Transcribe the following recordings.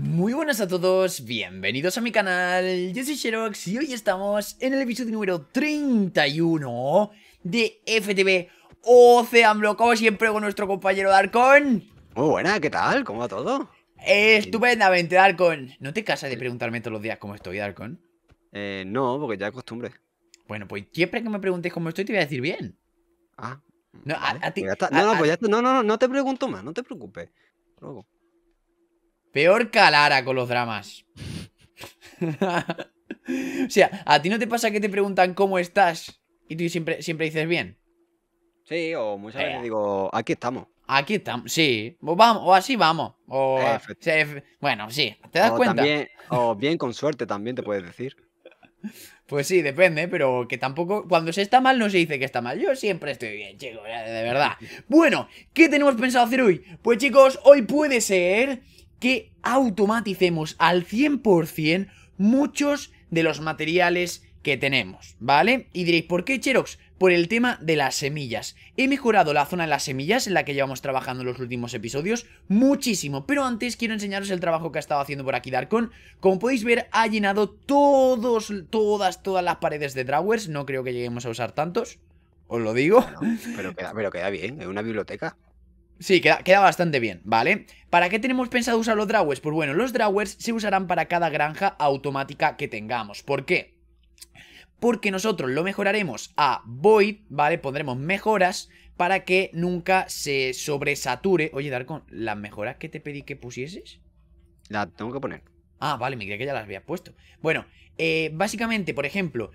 Muy buenas a todos, bienvenidos a mi canal, yo soy Xerox y hoy estamos en el episodio número 31 de FTV Oceanblock, como siempre con nuestro compañero Darkon. Muy buena, ¿qué tal? ¿Cómo va todo? Estupendamente, Darkon. ¿No te casas de preguntarme todos los días cómo estoy, Darkon? Eh, no, porque ya es costumbre. Bueno, pues siempre que me preguntes cómo estoy te voy a decir bien. Ah. No, No, no, no, no, no te pregunto más, no te preocupes. Luego. Peor calara con los dramas. o sea, ¿a ti no te pasa que te preguntan cómo estás? Y tú siempre, siempre dices bien. Sí, o muchas veces eh. digo, aquí estamos. Aquí estamos, sí. O, vamos, o así vamos. O, bueno, sí, ¿te das o cuenta? o bien con suerte también te puedes decir. Pues sí, depende, pero que tampoco. Cuando se está mal, no se dice que está mal. Yo siempre estoy bien, chicos, de verdad. Bueno, ¿qué tenemos pensado hacer hoy? Pues chicos, hoy puede ser que automaticemos al 100% muchos de los materiales que tenemos, ¿vale? Y diréis, ¿por qué Cherox? Por el tema de las semillas. He mejorado la zona de las semillas en la que llevamos trabajando en los últimos episodios muchísimo, pero antes quiero enseñaros el trabajo que ha estado haciendo por aquí Darkon. Como podéis ver, ha llenado todos, todas, todas las paredes de Drawers, no creo que lleguemos a usar tantos, os lo digo. pero, pero queda bien, es una biblioteca. Sí, queda, bastante bien, ¿vale? ¿Para qué tenemos pensado usar los drawers? Pues bueno, los drawers se usarán para cada granja automática que tengamos. ¿Por qué? Porque nosotros lo mejoraremos a void, ¿vale? Pondremos mejoras para que nunca se sobresature. Oye, Darkon, ¿las mejoras que te pedí que pusieses? La tengo que poner. Ah, vale, me creía que ya las había puesto. Bueno, eh, básicamente, por ejemplo,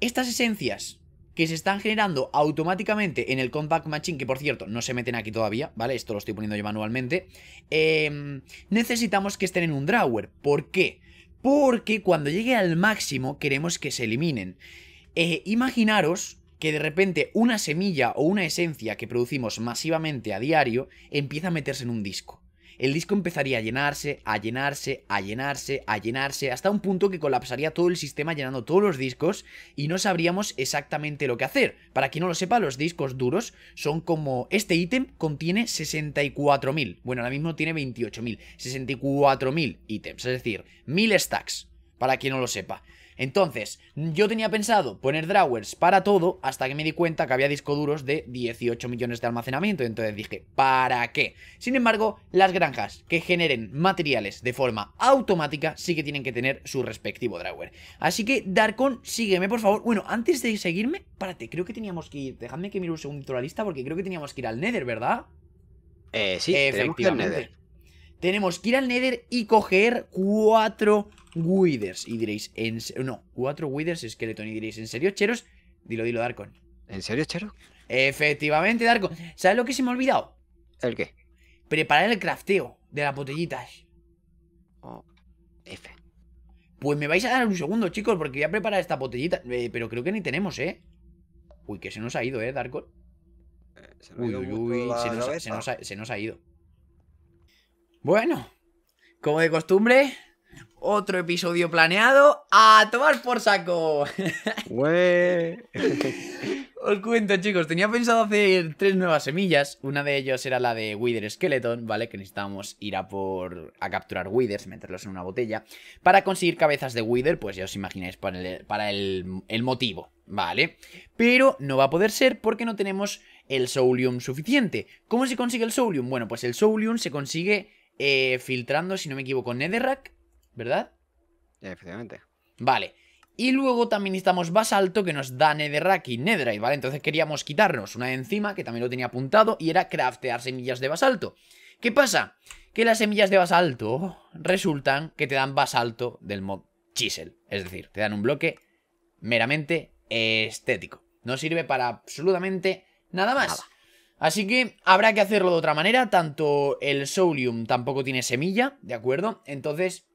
estas esencias que se están generando automáticamente en el Compact Machine, que por cierto no se meten aquí todavía, ¿vale? Esto lo estoy poniendo yo manualmente, em, necesitamos que estén en un drawer. ¿Por qué? Porque cuando llegue al máximo queremos que se eliminen. Eh, imaginaros que de repente una semilla o una esencia que producimos masivamente a diario empieza a meterse en un disco el disco empezaría a llenarse, a llenarse, a llenarse, a llenarse, hasta un punto que colapsaría todo el sistema llenando todos los discos y no sabríamos exactamente lo que hacer. Para quien no lo sepa, los discos duros son como este ítem contiene 64.000, bueno, ahora mismo tiene 28.000, 64.000 ítems, es decir, 1.000 stacks, para quien no lo sepa. Entonces, yo tenía pensado poner drawers para todo hasta que me di cuenta que había discos duros de 18 millones de almacenamiento. Entonces dije, ¿para qué? Sin embargo, las granjas que generen materiales de forma automática sí que tienen que tener su respectivo drawer. Así que, Darkon, sígueme, por favor. Bueno, antes de seguirme, párate, creo que teníamos que ir. Dejadme que mire un segundo la lista porque creo que teníamos que ir al Nether, ¿verdad? Eh, sí, efectivamente. Tenemos que ir al Nether y coger cuatro Withers. Y diréis, en, no, cuatro Withers Skeleton. Y diréis, ¿en serio, Cheros? Dilo, dilo, Darkon. ¿En serio, Cheros? Efectivamente, Darkon. ¿Sabes lo que se me ha olvidado? ¿El qué? Preparar el crafteo de las botellitas. Oh, F. Pues me vais a dar un segundo, chicos, porque voy a preparar esta botellita. Eh, pero creo que ni tenemos, ¿eh? Uy, que se nos ha ido, ¿eh, Darkon? ha, se nos ha ido. Bueno, como de costumbre, otro episodio planeado a tomar por saco. Os cuento, chicos, tenía pensado hacer tres nuevas semillas. Una de ellas era la de Wither Skeleton, ¿vale? Que necesitábamos ir a por. a capturar Wither, meterlos en una botella. Para conseguir cabezas de Wither, pues ya os imagináis para el, motivo, ¿vale? Pero no va a poder ser porque no tenemos el Soulium suficiente. ¿Cómo se consigue el Soulium? Bueno, pues el Soulium se consigue. Eh, filtrando, si no me equivoco, Netherrack ¿verdad? Efectivamente. Vale. Y luego también necesitamos basalto que nos da netherrack y ¿vale? Entonces queríamos quitarnos una de encima, que también lo tenía apuntado, y era craftear semillas de basalto. ¿Qué pasa? Que las semillas de basalto resultan que te dan basalto del mod chisel. Es decir, te dan un bloque meramente estético. No sirve para absolutamente nada más. Así que habrá que hacerlo de otra manera. Tanto el Solium tampoco tiene semilla, ¿de acuerdo? Entonces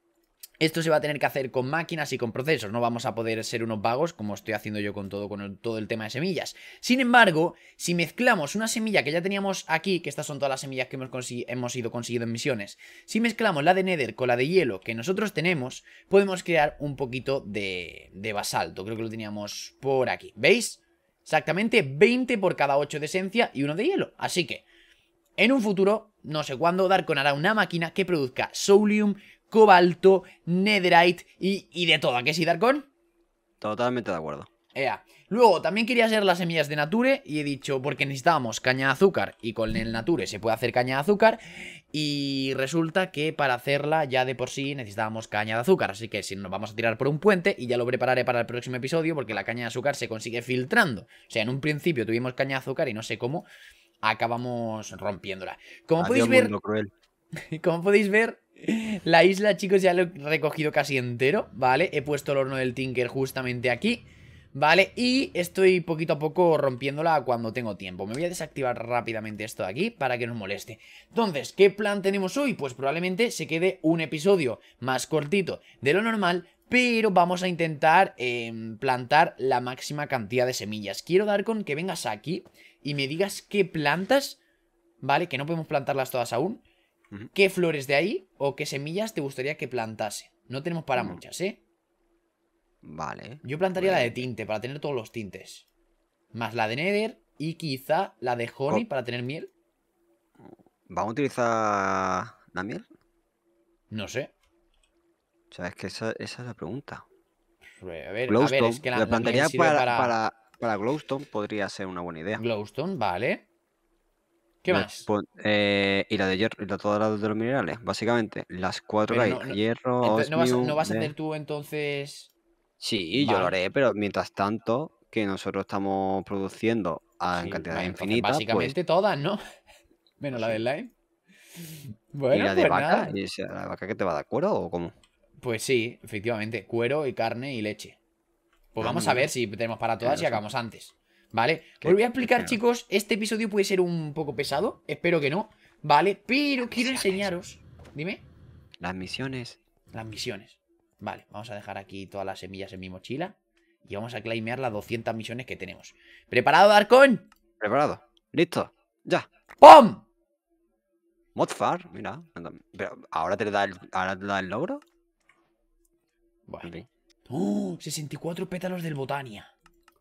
esto se va a tener que hacer con máquinas y con procesos, no vamos a poder ser unos vagos como estoy haciendo yo con todo, con el, todo el tema de semillas. Sin embargo, si mezclamos una semilla que ya teníamos aquí, que estas son todas las semillas que hemos, hemos ido consiguiendo en misiones, si mezclamos la de Nether con la de hielo que nosotros tenemos, podemos crear un poquito de, de basalto, creo que lo teníamos por aquí, ¿veis? Exactamente 20 por cada 8 de esencia y uno de hielo, así que... En un futuro, no sé cuándo, Darkon hará una máquina que produzca Soulium, cobalto, netherite y, de todo. ¿A qué sí, Darkon? Totalmente de acuerdo. Luego, también quería hacer las semillas de Nature y he dicho, porque necesitábamos caña de azúcar y con el Nature se puede hacer caña de azúcar y resulta que para hacerla ya de por sí necesitábamos caña de azúcar, así que si nos vamos a tirar por un puente y ya lo prepararé para el próximo episodio porque la caña de azúcar se consigue filtrando. O sea, en un principio tuvimos caña de azúcar y no sé cómo acabamos rompiéndola. Como podéis ver... Como podéis ver, la isla, chicos, ya lo he recogido casi entero, ¿vale? He puesto el horno del Tinker justamente aquí, ¿vale? Y estoy poquito a poco rompiéndola cuando tengo tiempo. Me voy a desactivar rápidamente esto de aquí para que no moleste. Entonces, ¿qué plan tenemos hoy? Pues probablemente se quede un episodio más cortito de lo normal, pero vamos a intentar em, plantar la máxima cantidad de semillas. Quiero dar con que vengas aquí y me digas qué plantas, ¿vale? Que no podemos plantarlas todas aún, ¿qué flores de ahí o qué semillas te gustaría que plantase? No tenemos para mm. muchas, ¿eh? Vale. Yo plantaría la de tinte para tener todos los tintes. Más la de Nether y quizá la de Honey para tener miel. ¿Vamos a utilizar la miel? No sé. O sea, es que esa, es la pregunta. A ver, es que la, plantaría para... Glowstone podría ser una buena idea. Glowstone, vale. ¿Qué más? Eh, y la de hierro, y la, todas las de los minerales, básicamente. Las cuatro hay, hierro, no, vas, a hacer tú entonces...? Sí, yo lo haré, pero mientras tanto que nosotros estamos produciendo en cantidades cantidad infinita... Pues básicamente todas, ¿no? Menos la de Slime. ¿Y la de pues vaca? ¿Y ¿La vaca que te va a dar cuero o cómo? Pues sí, efectivamente, cuero y carne y leche. Pues ah, vamos a ver si tenemos para todas y acabamos antes. ¿vale? Os voy a explicar, chicos, este episodio puede ser un poco pesado, espero que no, ¿vale? Pero quiero enseñaros... Dime. Las misiones. Las misiones. Vale, vamos a dejar aquí todas las semillas en mi mochila y vamos a claimear las 200 misiones que tenemos. ¿Preparado, Darkon? Preparado. Listo. Ya. ¡Pum! Modfar, mira. Pero ¿Ahora te da el, ahora te da el logro? Vale 64 pétalos del Botania.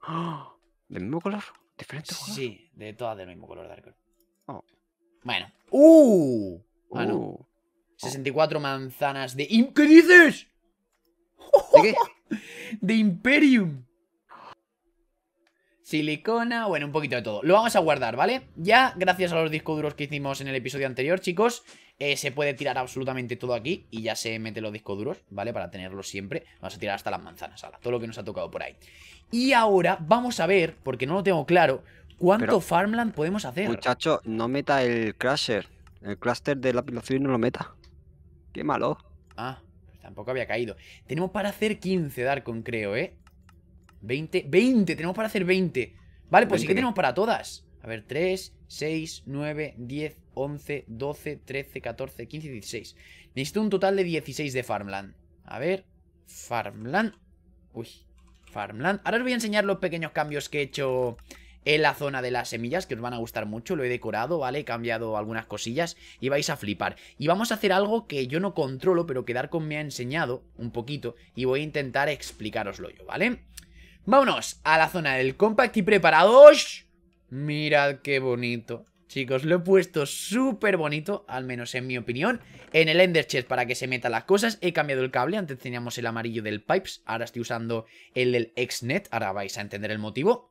¡Ah! ¿Del mismo color? ¿Diferente color? Sí, de todas del mismo color, Darker. Oh. Bueno. ¡Uh! Bueno. 64 manzanas de... ¿Qué dices? ¿De qué? De Imperium silicona, bueno, un poquito de todo. Lo vamos a guardar, ¿vale? Ya, gracias a los discos duros que hicimos en el episodio anterior, chicos, eh, se puede tirar absolutamente todo aquí y ya se mete los discos duros, ¿vale? Para tenerlos siempre. Vamos a tirar hasta las manzanas, ahora, todo lo que nos ha tocado por ahí. Y ahora vamos a ver, porque no lo tengo claro, cuánto farmland podemos hacer. Muchacho, no meta el crasher. El cluster de la y no lo meta. Qué malo. Ah, pues tampoco había caído. Tenemos para hacer 15 Darkon, creo, ¿eh? 20, 20, tenemos para hacer 20. Vale, pues sí que tenemos para todas. A ver, 3, 6, 9, 10, 11, 12, 13, 14, 15, 16. Necesito un total de 16 de farmland. A ver, farmland. Uy, farmland. Ahora os voy a enseñar los pequeños cambios que he hecho en la zona de las semillas, que os van a gustar mucho, lo he decorado, ¿vale? He cambiado algunas cosillas y vais a flipar. Y vamos a hacer algo que yo no controlo, pero que Darkon me ha enseñado un poquito y voy a intentar explicároslo yo, ¿vale? Vámonos a la zona del compact y preparados. Mirad qué bonito. Chicos, lo he puesto súper bonito, al menos en mi opinión, en el Ender Chest para que se metan las cosas. He cambiado el cable, antes teníamos el amarillo del Pipes, ahora estoy usando el del Xnet. ahora vais a entender el motivo.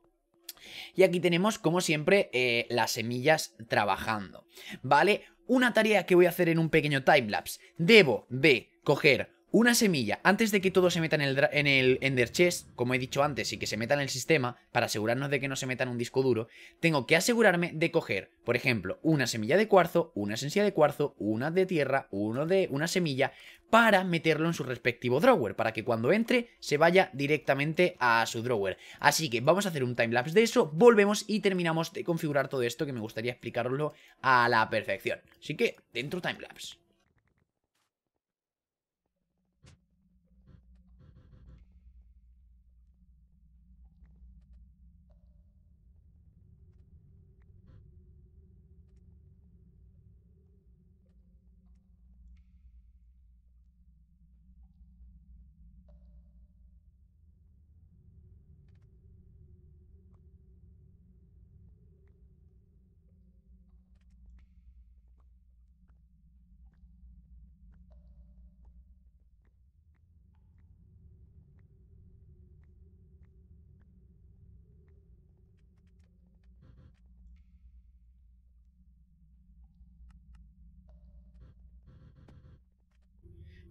Y aquí tenemos, como siempre, eh, las semillas trabajando, ¿vale? Una tarea que voy a hacer en un pequeño timelapse. Debo de coger una semilla, antes de que todo se meta en el, Ender Chest, como he dicho antes, y que se meta en el sistema, para asegurarnos de que no se meta en un disco duro, tengo que asegurarme de coger, por ejemplo, una semilla de cuarzo, una esencia de cuarzo, una de tierra, uno de una semilla, para meterlo en su respectivo drawer, para que cuando entre se vaya directamente a su drawer. Así que vamos a hacer un timelapse de eso, volvemos y terminamos de configurar todo esto que me gustaría explicarlo a la perfección. Así que, dentro timelapse.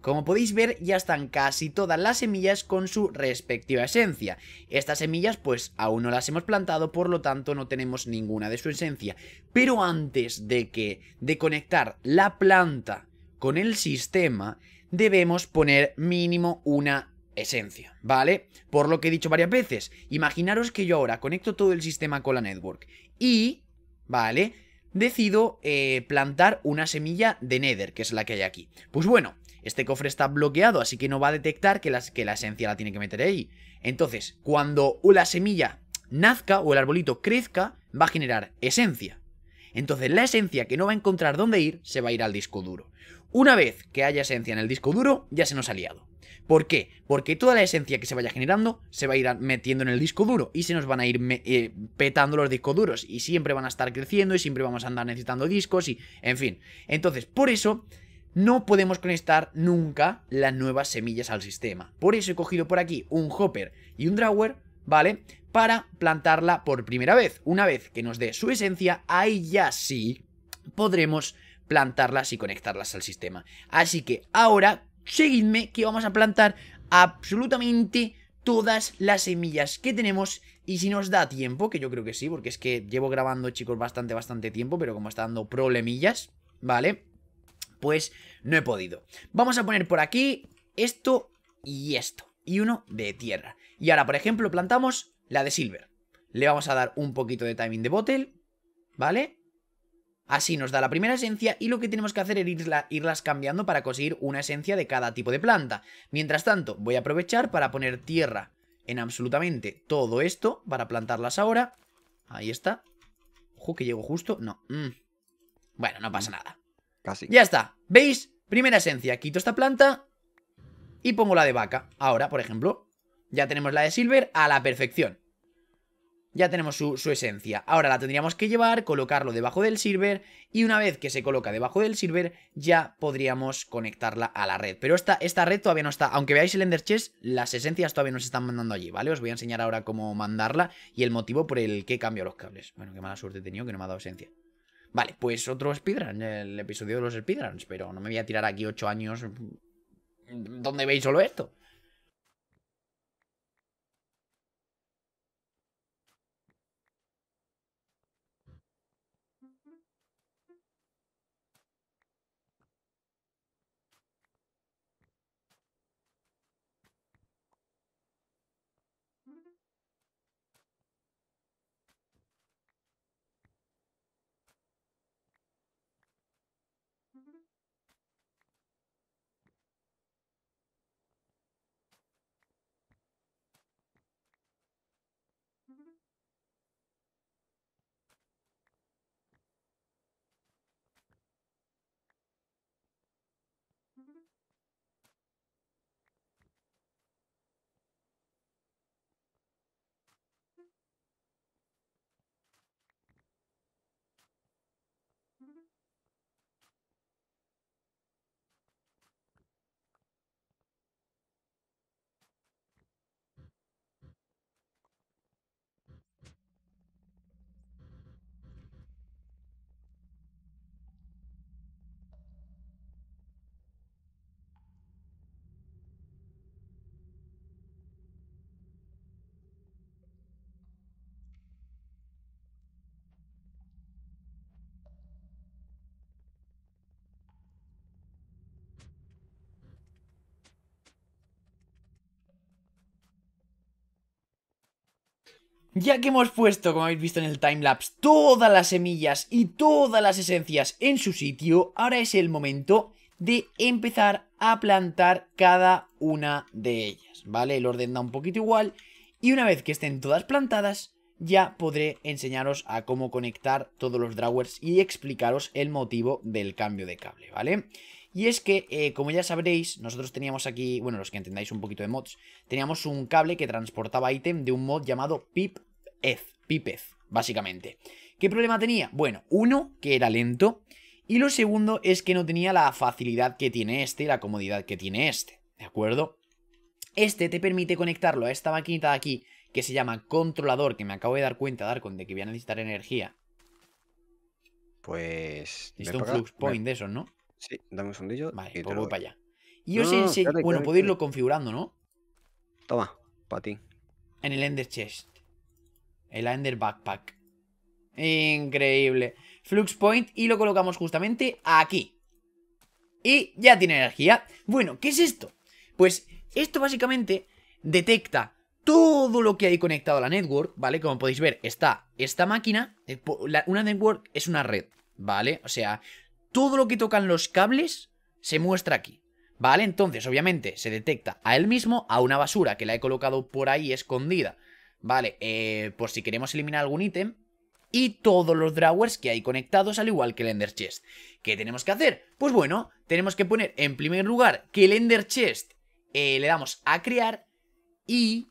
Como podéis ver ya están casi todas las semillas con su respectiva esencia. Estas semillas pues aún no las hemos plantado por lo tanto no tenemos ninguna de su esencia. Pero antes de que de conectar la planta con el sistema debemos poner mínimo una esencia, ¿vale? Por lo que he dicho varias veces, imaginaros que yo ahora conecto todo el sistema con la network y, ¿vale? Decido eh, plantar una semilla de Nether, que es la que hay aquí. Pues bueno, este cofre está bloqueado, así que no va a detectar que, la esencia la tiene que meter ahí. Entonces, cuando la semilla nazca o el arbolito crezca, va a generar esencia. Entonces la esencia que no va a encontrar dónde ir se va a ir al disco duro. Una vez que haya esencia en el disco duro, ya se nos ha liado. ¿Por qué? Porque toda la esencia que se vaya generando se va a ir metiendo en el disco duro y se nos van a ir eh, petando los discos duros y siempre van a estar creciendo y siempre vamos a andar necesitando discos y en fin. Entonces, por eso no podemos conectar nunca las nuevas semillas al sistema. Por eso he cogido por aquí un hopper y un drawer, ¿vale? Para plantarla por primera vez. Una vez que nos dé su esencia, ahí ya sí podremos plantarlas y conectarlas al sistema. Así que ahora, seguidme que vamos a plantar absolutamente todas las semillas que tenemos y si nos da tiempo, que yo creo que sí, porque es que llevo grabando, chicos, bastante, bastante tiempo, pero como está dando problemillas, ¿vale? pues no he podido. Vamos a poner por aquí esto y esto, y uno de tierra. Y ahora, por ejemplo, plantamos la de silver. Le vamos a dar un poquito de timing de bottle, ¿vale? Así nos da la primera esencia y lo que tenemos que hacer es irlas cambiando para conseguir una esencia de cada tipo de planta. Mientras tanto, voy a aprovechar para poner tierra en absolutamente todo esto para plantarlas ahora. Ahí está. Ojo, que llego justo. No. Mm. Bueno, no pasa nada. Ya está. ¿Veis? Primera esencia. Quito esta planta y pongo la de vaca. Ahora, por ejemplo, ya tenemos la de silver a la perfección. Ya tenemos su, esencia. Ahora la tendríamos que llevar, colocarlo debajo del silver y una vez que se coloca debajo del silver ya podríamos conectarla a la red. Pero esta, esta red todavía no está, aunque veáis el Ender Chest, las esencias todavía no se están mandando allí, ¿vale? Os voy a enseñar ahora cómo mandarla y el motivo por el que cambio los cables. Bueno, qué mala suerte he tenido que no me ha dado esencia. Vale, pues otro speedrun, el episodio de los speedruns, pero no me voy a tirar aquí ocho años. ¿Dónde veis solo esto? Mm-hmm. Ya que hemos puesto, como habéis visto en el timelapse, todas las semillas y todas las esencias en su sitio, ahora es el momento de empezar a plantar cada una de ellas, ¿vale? El orden da un poquito igual y una vez que estén todas plantadas, ya podré enseñaros a cómo conectar todos los drawers y explicaros el motivo del cambio de cable, ¿vale? Y es que, eh, como ya sabréis, nosotros teníamos aquí, bueno, los que entendáis un poquito de mods, teníamos un cable que transportaba ítem de un mod llamado pipeth, pipeth básicamente. ¿Qué problema tenía? Bueno, uno, que era lento, y lo segundo es que no tenía la facilidad que tiene este y la comodidad que tiene este, ¿de acuerdo? Este te permite conectarlo a esta maquinita de aquí, que se llama controlador, que me acabo de dar cuenta, Darkon, de que voy a necesitar energía. Pues... Necesito un flux point de esos, ¿no? Sí, dame un sondillo. Vale, y te pues voy para allá. Y os enseño. bueno, puedo irlo configurando, ¿no? Toma, para ti. En el Ender Chest. El Ender Backpack. Increíble. Flux Point y lo colocamos justamente aquí. Y ya tiene energía. Bueno, ¿qué es esto? Pues esto básicamente detecta todo lo que hay conectado a la network, ¿vale? Como podéis ver, está esta máquina. Eh, una network es una red, ¿vale? O sea, todo lo que tocan los cables se muestra aquí. ¿Vale? Entonces, obviamente, se detecta a él mismo, a una basura que la he colocado por ahí escondida. ¿Vale? Eh, por si queremos eliminar algún ítem. Y todos los drawers que hay conectados, al igual que el Ender Chest. ¿Qué tenemos que hacer? Pues bueno, tenemos que poner en primer lugar que el Ender Chest eh, le damos a crear y...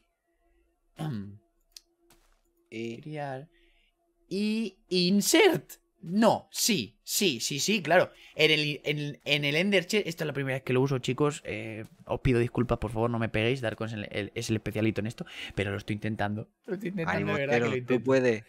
Eh, crear y insert. No, sí, sí, sí, sí, claro. En el, en, Ender Chest, esta es la primera vez que lo uso, chicos. Eh, os pido disculpas, por favor, no me peguéis. Dar es el, especialito en esto, pero lo estoy intentando. Lo estoy intentando, de verdad. Que lo intento. Tú puedes.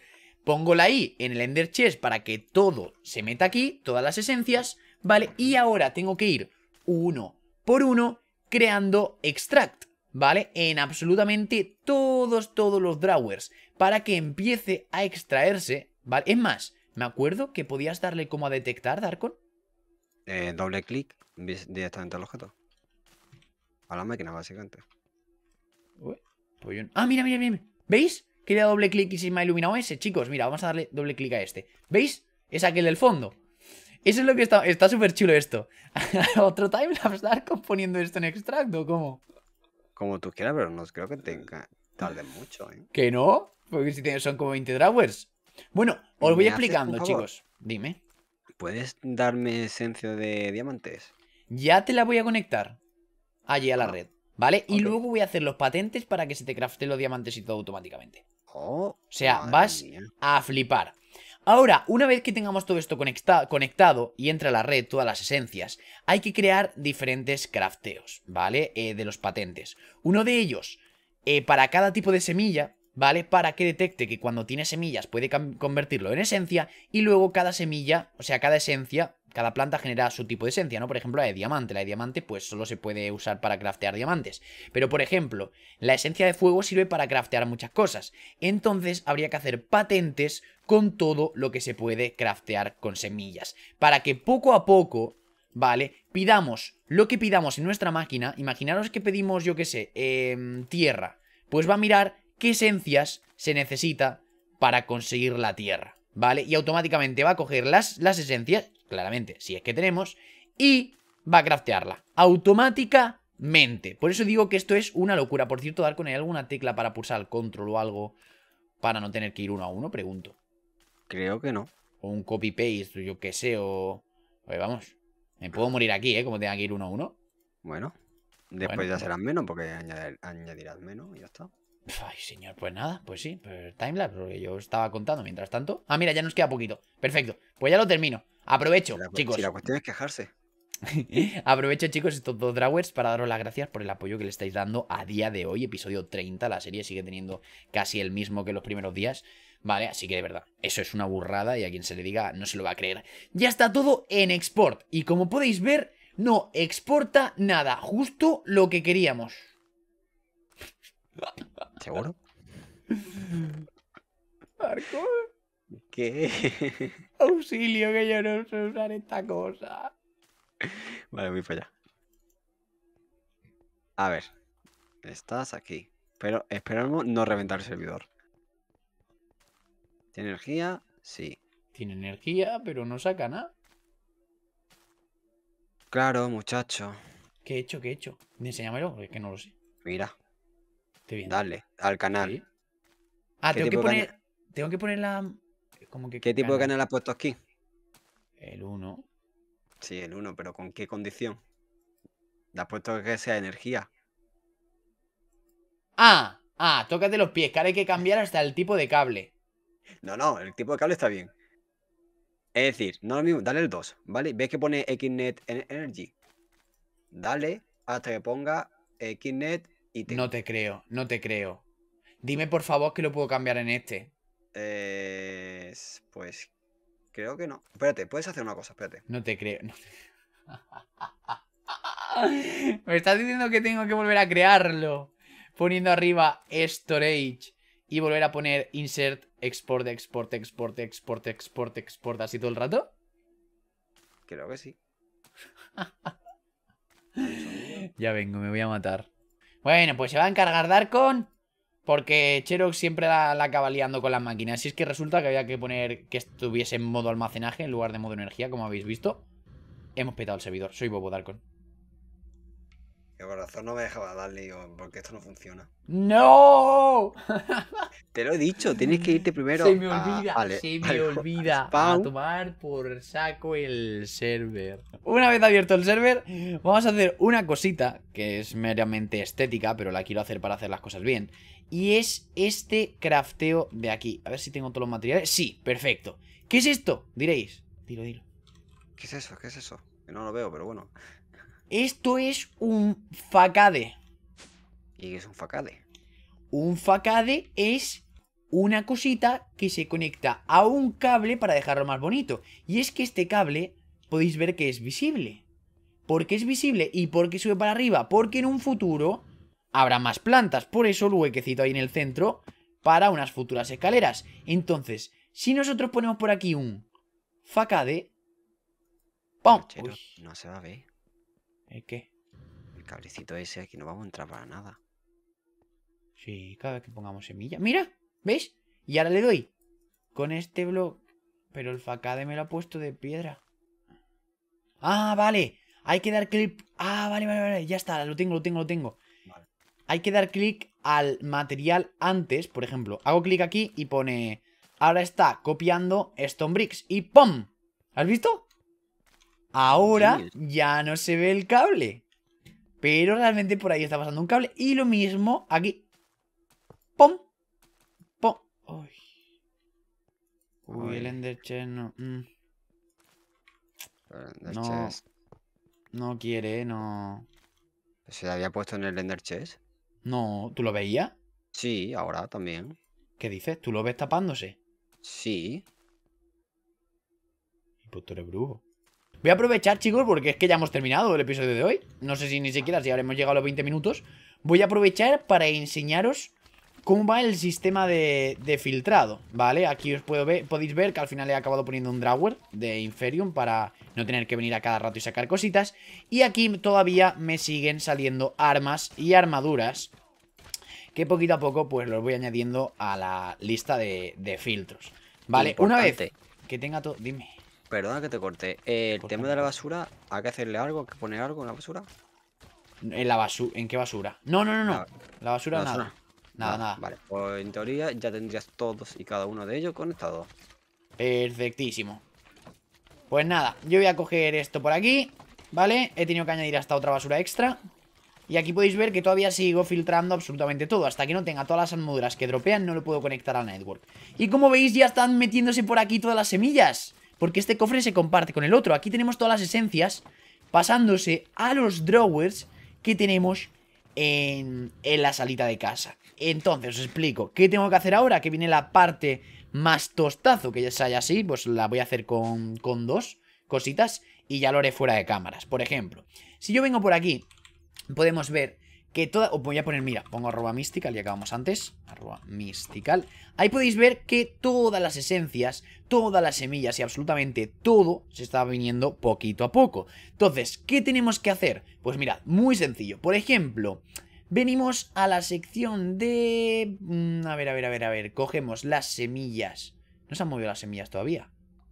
Pongo la I en el Ender Chest para que todo se meta aquí, todas las esencias, ¿vale? Y ahora tengo que ir uno por uno creando extract, ¿vale? En absolutamente todos, todos los drawers, para que empiece a extraerse, ¿vale? Es más ¿Me acuerdo que podías darle como a detectar, Darkon? Eh, doble clic directamente al objeto. A la máquina, básicamente. Uy, pues Ah, mira, mira, mira. ¿Veis? Que le da doble clic y se me ha iluminado ese. Chicos, mira, vamos a darle doble clic a este. ¿Veis? Es aquel del fondo. Eso es lo que está... Está súper chulo esto. ¿Otro timelapse dar componiendo esto en extracto? ¿Cómo? Como tú quieras, pero no creo que tenga... Tarde mucho, ¿eh? ¿Que no? Porque si son como 20 drawers. Bueno, os voy explicando, chicos. Dime. ¿Puedes darme esencia de diamantes? Ya te la voy a conectar allí a la ah, red, ¿vale? Y luego voy a hacer los patentes para que se te craften los diamantes y todo automáticamente. Oh, o sea, vas a flipar. Ahora, una vez que tengamos todo esto conectado y entra a la red todas las esencias, hay que crear diferentes crafteos, ¿vale? Eh, de los patentes. Uno de ellos, eh, para cada tipo de semilla, ¿vale? Para que detecte que cuando tiene semillas puede convertirlo en esencia y luego cada semilla, o sea, cada esencia, cada planta genera su tipo de esencia, ¿no? Por ejemplo, la de diamante. La de diamante pues solo se puede usar para craftear diamantes. Pero por ejemplo, la esencia de fuego sirve para craftear muchas cosas. Entonces habría que hacer patentes con todo lo que se puede craftear con semillas. Para que poco a poco ¿vale? Pidamos lo que pidamos en nuestra máquina. Imaginaros que pedimos, yo qué sé, em, tierra. Pues va a mirar qué esencias se necesita para conseguir la tierra, ¿vale? Y automáticamente va a coger las, las esencias, claramente, si es que tenemos, y va a craftearla. Automáticamente. Por eso digo que esto es una locura. Por cierto, dar con él alguna tecla para pulsar control o algo para no tener que ir uno a uno, pregunto. Creo que no. O un copy-paste, yo qué sé, o... Oye, pues vamos. Me puedo morir aquí, ¿eh? Como tenga que ir uno a uno. Bueno. Después ya serán menos porque añadirás menos y ya está. Ay, señor, pues nada, pues sí, pues timelapse, porque yo estaba contando mientras tanto. Ah, mira, ya nos queda poquito. Perfecto, pues ya lo termino. Aprovecho, chicos. Si la cuestión es quejarse. Aprovecho, chicos, estos dos drawers para daros las gracias por el apoyo que le estáis dando a día de hoy. Episodio 30, la serie sigue teniendo casi el mismo que los primeros días. Vale, así que de verdad, eso es una burrada y a quien se le diga no se lo va a creer. Ya está todo en export y como podéis ver, no exporta nada, justo lo que queríamos. ¿Seguro? Marco. ¿Qué? Auxilio, que yo no sé usar esta cosa. Vale, voy para allá. A ver. Estás aquí. Pero esperamos no reventar el servidor. ¿Tiene energía? Sí. Tiene energía, pero no saca nada. Claro, muchacho. ¿Qué he hecho? ¿Qué he hecho? Enséñamelo, es que no lo sé. Mira. Dale, al canal. Ah, tengo que poner. Tengo que poner la. ¿Qué tipo de canal has puesto aquí? El 1. Sí, el 1, pero ¿con qué condición? Le has puesto que sea energía. Ah, ah, de los pies, que ahora hay que cambiar hasta el tipo de cable. No, no, el tipo de cable está bien. Es decir, no lo mismo, dale el 2, ¿vale? ¿Ves que pone XNet Energy? Dale hasta que ponga XNet no te creo, no te creo. Dime por favor que lo puedo cambiar en este. pues creo que no. Espérate, puedes hacer una cosa, espérate. No te creo. Me estás diciendo que tengo que volver a crearlo. Poniendo arriba storage y volver a poner insert, export, export, export, export, export, export, así todo el rato. Creo que sí. ya vengo, me voy a matar. Bueno, pues se va a encargar Darkon. Porque Cherok siempre la, la acaba liando con las máquinas. Si es que resulta que había que poner que estuviese en modo almacenaje en lugar de modo energía, como habéis visto. Hemos petado el servidor. Soy Bobo Darkon. El corazón no me dejaba darle, porque esto no funciona. ¡No! Te lo he dicho, tienes que irte primero. Se me olvida, se me olvida a tomar por saco el server. Una vez abierto el server, vamos a hacer una cosita que es meramente estética, pero la quiero hacer para hacer las cosas bien. Y es este crafteo de aquí. A ver si tengo todos los materiales. Sí, perfecto. ¿Qué es esto? Diréis. Dilo, dilo. ¿Qué es eso? ¿Qué es eso? Que no lo veo, pero bueno. Esto es un facade. ¿Y qué es un facade? Un facade es una cosita que se conecta a un cable para dejarlo más bonito. Y es que este cable podéis ver que es visible. ¿Por qué es visible y por qué sube para arriba? Porque en un futuro habrá más plantas. Por eso el huequecito ahí en el centro para unas futuras escaleras. Entonces, si nosotros ponemos por aquí un facade... ¡Pum! No se va a ver qué? El cablecito ese, aquí no vamos a entrar para nada. Sí, cada vez que pongamos semilla. ¡Mira! ¿Veis? Y ahora le doy. Con este blog. Pero el facade me lo ha puesto de piedra. ¡Ah, vale! Hay que dar clic. Ah, vale, vale, vale. Ya está, lo tengo, lo tengo, lo tengo. Hay que dar clic al material antes. Por ejemplo, hago clic aquí y pone. Ahora está copiando Stone Bricks. Y ¡pum! ¿Has visto? Ahora ya no se ve el cable. Pero realmente por ahí está pasando un cable. Y lo mismo aquí. ¡Pum! ¡Pum! Uy, Uy, el Ender no... Mm. Ender no... No quiere, no... ¿Se había puesto en el Ender Chess No, ¿tú lo veías? Sí, ahora también. ¿Qué dices? ¿Tú lo ves tapándose? Sí. Pues tú eres brujo. Voy a aprovechar, chicos, porque es que ya hemos terminado el episodio de hoy. No sé si ni siquiera si habremos llegado a los 20 minutos. Voy a aprovechar para enseñaros cómo va el sistema de, filtrado, ¿vale? Aquí os puedo ver, podéis ver que al final he acabado poniendo un drawer de Inferium para no tener que venir a cada rato y sacar cositas. Y aquí todavía me siguen saliendo armas y armaduras que poquito a poco pues los voy añadiendo a la lista de, filtros. Vale, una vez que tenga todo... Dime. Perdona que te corte. Eh, el tema de la basura, ¿hay que hacerle algo? ¿Hay que poner algo en la basura? ¿En, la basura? ¿En qué basura? No, no, no, no. La basura, nada. Nada, ah, nada. Vale, pues en teoría ya tendrías todos y cada uno de ellos conectados. Perfectísimo. Pues nada, yo voy a coger esto por aquí, ¿vale? He tenido que añadir hasta otra basura extra. Y aquí podéis ver que todavía sigo filtrando absolutamente todo. Hasta que no tenga todas las armaduras que dropean, no lo puedo conectar al network. Y como veis, ya están metiéndose por aquí todas las semillas porque este cofre se comparte con el otro. Aquí tenemos todas las esencias pasándose a los drawers que tenemos en, en la salita de casa. Entonces, os explico. ¿Qué tengo que hacer ahora? Que viene la parte más tostazo, que ya sea así, pues la voy a hacer con, con dos cositas y ya lo haré fuera de cámaras. Por ejemplo, si yo vengo por aquí, podemos ver que toda... Os voy a poner, mira, pongo arroba mística ya acabamos antes. Arroba mystical. Ahí podéis ver que todas las esencias, todas las semillas y absolutamente todo se está viniendo poquito a poco. Entonces, ¿qué tenemos que hacer? Pues mirad, muy sencillo. Por ejemplo, venimos a la sección de... Mm, a ver, a ver, a ver, a ver. Cogemos las semillas. No se han movido las semillas todavía.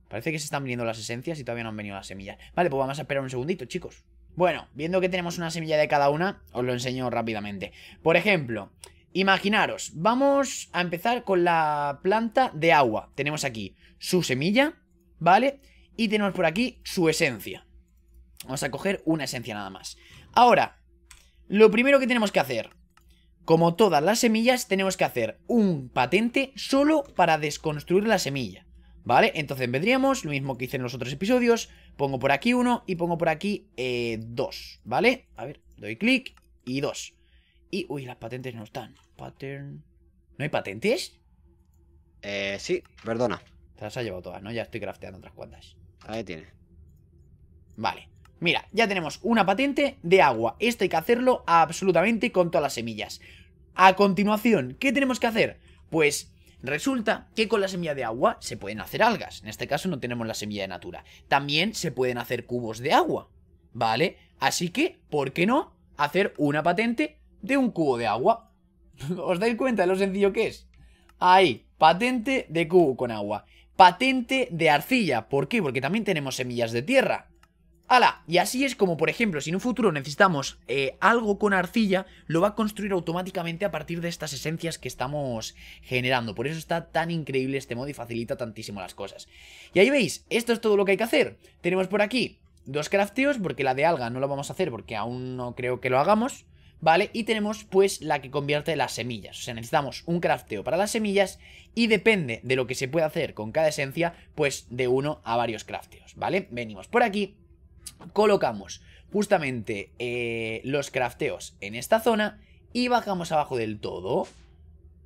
Parece que se están viniendo las esencias y todavía no han venido las semillas. Vale, pues vamos a esperar un segundito, chicos. Bueno, viendo que tenemos una semilla de cada una, os lo enseño rápidamente. Por ejemplo, imaginaros, vamos a empezar con la planta de agua. Tenemos aquí su semilla, ¿vale? Y tenemos por aquí su esencia. Vamos a coger una esencia nada más. Ahora, lo primero que tenemos que hacer, como todas las semillas, tenemos que hacer un patente solo para desconstruir la semilla. ¿Vale? Entonces vendríamos, lo mismo que hice en los otros episodios, pongo por aquí uno y pongo por aquí eh, dos, ¿vale? A ver, doy clic y dos. Y, uy, las patentes no están. Pattern... ¿No hay patentes? Eh, sí, perdona. Te las ha llevado todas, ¿no? Ya estoy crafteando otras cuantas. Ahí tiene. Vale. Mira, ya tenemos una patente de agua. Esto hay que hacerlo absolutamente con todas las semillas. A continuación, ¿qué tenemos que hacer? Pues Resulta que con la semilla de agua se pueden hacer algas. En este caso no tenemos la semilla de natura. También se pueden hacer cubos de agua, ¿vale? Así que, ¿por qué no hacer una patente de un cubo de agua? ¿Os dais cuenta de lo sencillo que es? Ahí, patente de cubo con agua. Patente de arcilla. ¿Por qué? Porque también tenemos semillas de tierra. ¡Hala! Y así es como, por ejemplo, si en un futuro necesitamos eh, algo con arcilla, lo va a construir automáticamente a partir de estas esencias que estamos generando. Por eso está tan increíble este modo y facilita tantísimo las cosas. Y ahí veis, esto es todo lo que hay que hacer. Tenemos por aquí dos crafteos, porque la de alga no la vamos a hacer porque aún no creo que lo hagamos. ¿vale? Y tenemos pues la que convierte las semillas. O sea, necesitamos un crafteo para las semillas y depende de lo que se pueda hacer con cada esencia, pues de uno a varios crafteos, ¿vale? Venimos por aquí colocamos justamente eh, los crafteos en esta zona y bajamos abajo del todo.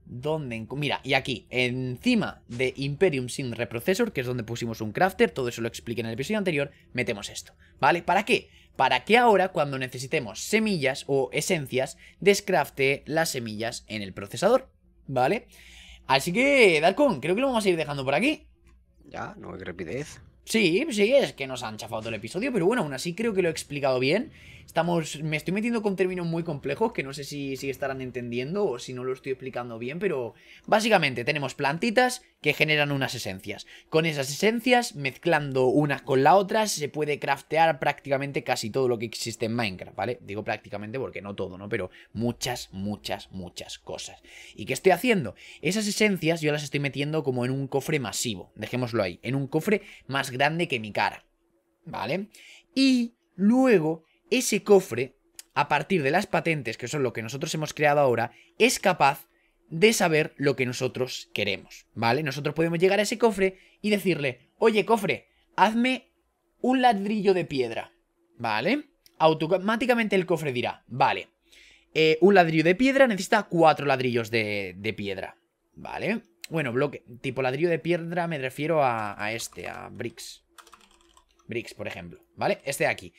Donde, mira, y aquí, encima de Imperium sin reprocesor, que es donde pusimos un crafter, todo eso lo expliqué en el episodio anterior, metemos esto, ¿vale? ¿Para qué? Para que ahora, cuando necesitemos semillas o esencias, descrafte las semillas en el procesador, ¿vale? Así que, Darkon, creo que lo vamos a ir dejando por aquí. Ya, no hay rapidez. Sí, sí, es que nos han chafado el episodio, pero bueno, aún así creo que lo he explicado bien Estamos, me estoy metiendo con términos muy complejos que no sé si, si estarán entendiendo o si no lo estoy explicando bien, pero básicamente tenemos plantitas que generan unas esencias. Con esas esencias, mezclando unas con las otras, se puede craftear prácticamente casi todo lo que existe en Minecraft, ¿vale? Digo prácticamente porque no todo, ¿no? Pero muchas, muchas, muchas cosas. ¿Y qué estoy haciendo? Esas esencias yo las estoy metiendo como en un cofre masivo, dejémoslo ahí, en un cofre más grande que mi cara, ¿vale? Y luego ese cofre, a partir de las patentes, que son lo que nosotros hemos creado ahora, es capaz de saber lo que nosotros queremos, ¿vale? Nosotros podemos llegar a ese cofre y decirle, oye cofre, hazme un ladrillo de piedra, ¿vale? Automáticamente el cofre dirá, vale, eh, un ladrillo de piedra necesita cuatro ladrillos de, piedra, ¿vale? Bueno, bloque, tipo ladrillo de piedra me refiero a, a este, a bricks. Bricks, por ejemplo, ¿vale? Este de aquí.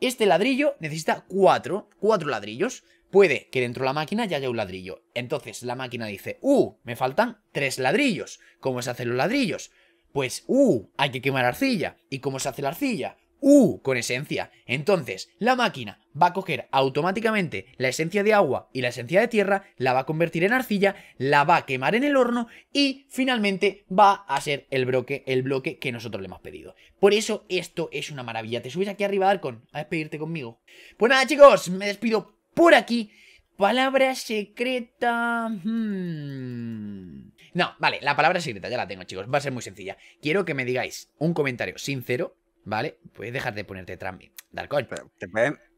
Este ladrillo necesita cuatro, cuatro ladrillos. Puede que dentro de la máquina ya haya un ladrillo. Entonces la máquina dice, uh, me faltan tres ladrillos. ¿Cómo se hacen los ladrillos? Pues, uh, hay que quemar arcilla. ¿Y cómo se hace la arcilla? U con esencia. Entonces, la máquina va a coger automáticamente la esencia de agua y la esencia de tierra, la va a convertir en arcilla, la va a quemar en el horno y finalmente va a ser el bloque, el bloque que nosotros le hemos pedido. Por eso esto es una maravilla. Te subes aquí arriba, Darkon, a despedirte conmigo. Pues nada, chicos, me despido por aquí. Palabra secreta... Hmm. No, vale, la palabra secreta ya la tengo, chicos. Va a ser muy sencilla. Quiero que me digáis un comentario sincero ¿Vale? Puedes dejar de ponerte trambi, Darkon.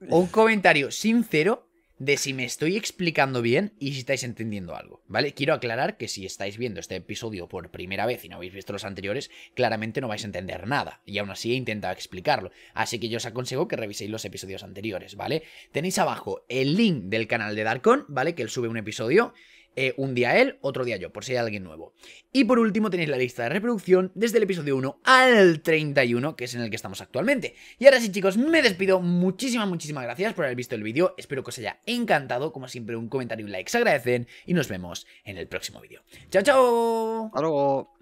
Un comentario sincero de si me estoy explicando bien y si estáis entendiendo algo, ¿vale? Quiero aclarar que si estáis viendo este episodio por primera vez y no habéis visto los anteriores, claramente no vais a entender nada, y aún así he intentado explicarlo, así que yo os aconsejo que reviséis los episodios anteriores, ¿vale? Tenéis abajo el link del canal de Darkon, ¿vale? Que él sube un episodio eh, un día él, otro día yo, por si hay alguien nuevo. Y por último tenéis la lista de reproducción desde el episodio 1 al 31, que es en el que estamos actualmente. Y ahora sí chicos, me despido, muchísimas, muchísimas gracias por haber visto el vídeo, espero que os haya encantado, como siempre un comentario y un like se agradecen, y nos vemos en el próximo vídeo. ¡Chao, chao! ¡Hasta luego!